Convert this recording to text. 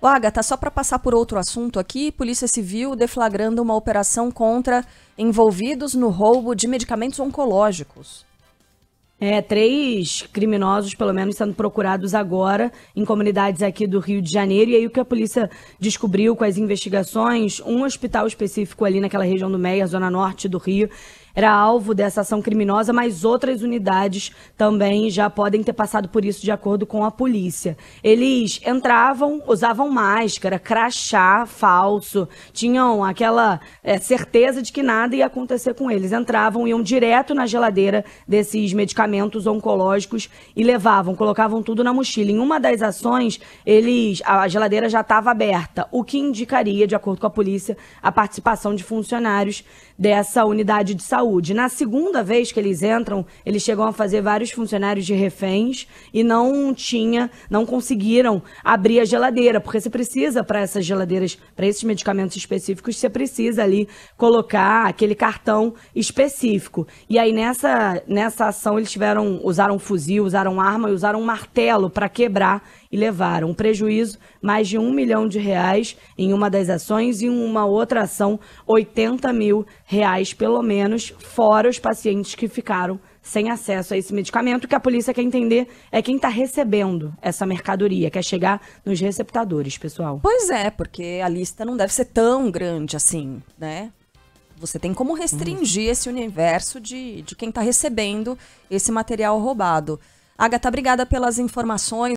Ô, Agatha, só para passar por outro assunto aqui, Polícia Civil deflagrando uma operação contra envolvidos no roubo de medicamentos oncológicos. É, três criminosos, pelo menos, sendo procurados agora em comunidades aqui do Rio de Janeiro. E aí, o que a polícia descobriu com as investigações? Um hospital específico ali naquela região do Meia, Zona Norte do Rio, era alvo dessa ação criminosa, mas outras unidades também já podem ter passado por isso de acordo com a polícia. Eles entravam, usavam máscara, crachá falso, tinham aquela é, certeza de que nada ia acontecer com eles. Entravam, iam direto na geladeira desses medicamentos oncológicos e levavam, colocavam tudo na mochila. Em uma das ações, eles a geladeira já estava aberta, o que indicaria, de acordo com a polícia, a participação de funcionários dessa unidade de saúde saúde. Na segunda vez que eles entram, eles chegam a fazer vários funcionários de reféns e não tinha, não conseguiram abrir a geladeira, porque você precisa para essas geladeiras, para esses medicamentos específicos, você precisa ali colocar aquele cartão específico. E aí nessa nessa ação eles tiveram usaram fuzil, usaram arma e usaram um martelo para quebrar e levaram um prejuízo mais de um milhão de reais em uma das ações e em uma outra ação 80 mil reais pelo menos fora os pacientes que ficaram sem acesso a esse medicamento. O que a polícia quer entender é quem está recebendo essa mercadoria, quer chegar nos receptadores, pessoal. Pois é, porque a lista não deve ser tão grande assim, né? Você tem como restringir hum. esse universo de, de quem está recebendo esse material roubado. Agatha, obrigada pelas informações.